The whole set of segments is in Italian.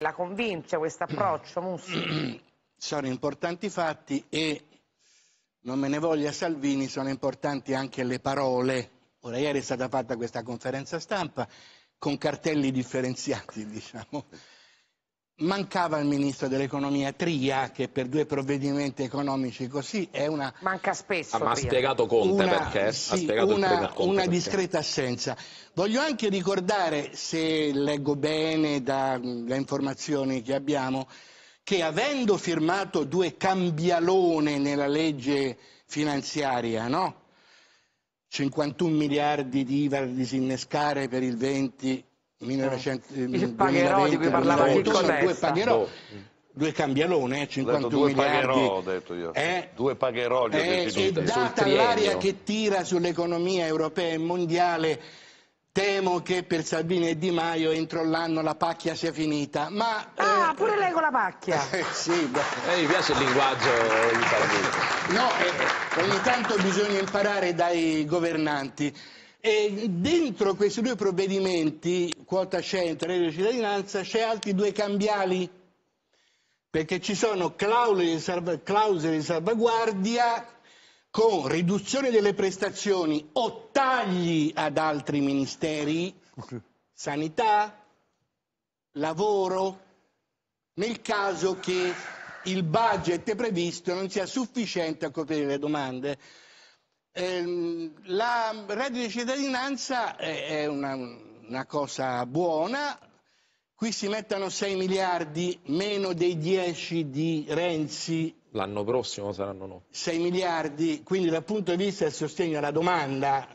La convince questo approccio, Mussi? Sono importanti i fatti e, non me ne voglia Salvini, sono importanti anche le parole. Ora, ieri è stata fatta questa conferenza stampa con cartelli differenziati, diciamo. Mancava il ministro dell'economia Tria, che per due provvedimenti economici così è una. Manca spesso. Ah, ma ha spiegato Conte una, perché? Sì, spiegato una, Conte una discreta assenza. Voglio anche ricordare, se leggo bene dalle informazioni che abbiamo, che avendo firmato due cambialone nella legge finanziaria, no? 51 miliardi di IVA disinnescare per il 20 1900, eh, eh, il pagherò 2020, di cui parlava Chicco due cambialone, eh, 51 due miliardi. Pagherò, ho detto io. Eh? Due pagherò gli eh, E data l'aria che tira sull'economia europea e mondiale, temo che per Salvini e Di Maio entro l'anno la pacchia sia finita. Ma, ah, eh, pure lei con la pacchia! Eh, sì, beh. eh, mi piace il linguaggio di Salvini. No, eh, ogni tanto bisogna imparare dai governanti. E dentro questi due provvedimenti, quota 100 e reddito di cittadinanza, c'è altri due cambiali, perché ci sono clausole di, clausole di salvaguardia con riduzione delle prestazioni o tagli ad altri ministeri, sanità, lavoro, nel caso che il budget previsto non sia sufficiente a coprire le domande. Ehm, la reddito di cittadinanza è, è una, una cosa buona, qui si mettono 6 miliardi meno dei 10 di Renzi. L'anno prossimo saranno 9. 6 miliardi, quindi dal punto di vista del sostegno alla domanda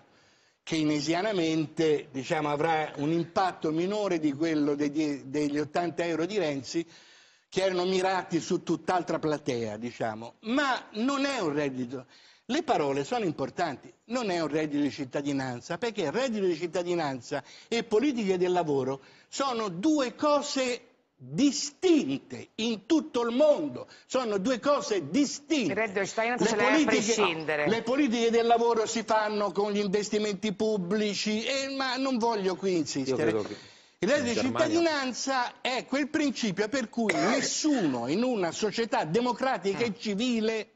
keynesianamente diciamo, avrà un impatto minore di quello dei, degli 80 euro di Renzi che erano mirati su tutt'altra platea. Diciamo. Ma non è un reddito, le parole sono importanti, non è un reddito di cittadinanza, perché reddito di cittadinanza e politiche del lavoro sono due cose distinte in tutto il mondo, sono due cose distinte. Le politiche, le politiche, del lavoro si fanno con gli investimenti pubblici, eh, ma non voglio qui insistere. Il reddito di cittadinanza è quel principio per cui nessuno in una società democratica e civile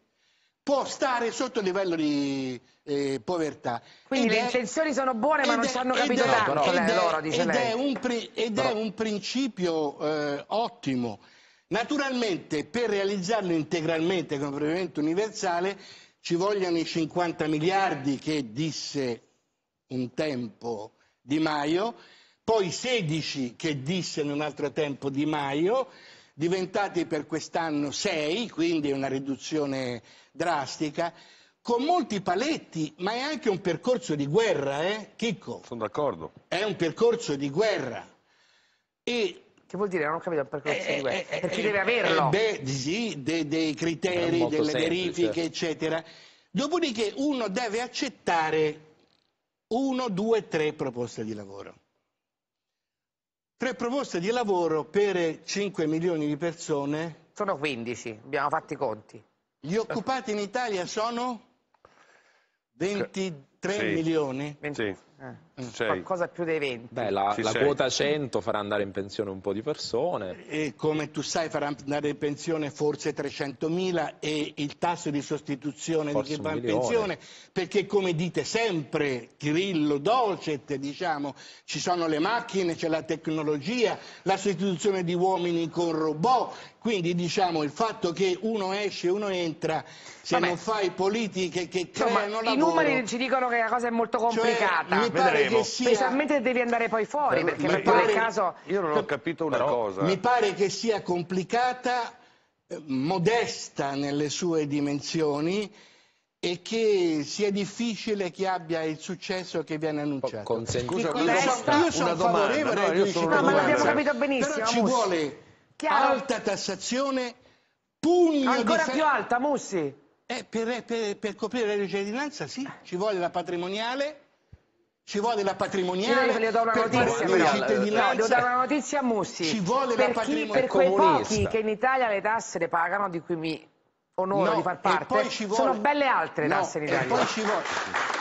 può stare sotto il livello di eh, povertà. Quindi ed le è, intenzioni sono buone ma non ci hanno capito è, tanto ed, lei, loro, dice ed lei. È un, ed è un principio eh, ottimo. Naturalmente per realizzarlo integralmente con un provvedimento universale ci vogliono i 50 miliardi che disse un tempo Di Maio, poi 16 che disse in un altro tempo Di Maio, diventati per quest'anno 6, quindi una riduzione drastica, con molti paletti, ma è anche un percorso di guerra, eh? Chicco? Sono d'accordo. È un percorso di guerra. E che vuol dire? Non ho capito il percorso eh, di guerra. Eh, eh per chi eh, deve eh, averlo? beh, sì, dei, dei criteri, delle semplice. verifiche, eccetera. Dopodiché uno deve accettare uno, due, tre proposte di lavoro. Tre proposte di lavoro per 5 milioni di persone. Sono 15, abbiamo fatto i conti. Gli occupati in Italia sono 23 sì. milioni. Sì. Eh. Qualcosa cioè, più dei 20. Beh, la, la quota 100 farà andare in pensione un po' di persone. E come tu sai farà andare in pensione forse 300.000 e il tasso di sostituzione forse di chi va in pensione, perché come dite sempre Grillo, Dolcet, diciamo, ci sono le macchine, c'è la tecnologia, la sostituzione di uomini con robot, quindi diciamo il fatto che uno esce e uno entra, se Vabbè. non fai politiche che Insomma, creano lavoro... I numeri ci dicono che la cosa è molto cioè, complicata. Cioè, mi pare che sia... Specialmente devi andare poi fuori, perché mi per pare... caso... Io non ho capito una Però, cosa. Mi pare che sia complicata, eh, modesta nelle sue dimensioni, e che sia difficile che abbia il successo che viene annunciato. Consentito. Scusa, io, sono, io sono favorevole no, io sono no, ma l'abbiamo capito benissimo. Però ci Mussi. vuole Chiaro. alta tassazione, pugno Ancora di... più alta, Mussi. Eh, per, per, per coprire la cittadinanza sì, ci vuole la patrimoniale ci vuole la patrimoniale Io le do una notizia, no, devo dare una notizia a Mussi. Ci vuole per la patrimoniale. Per quei comunista. pochi che in Italia le tasse le pagano, di cui mi onoro no, di far parte, vuole... sono belle altre no, tasse in Italia. E poi ci vuole...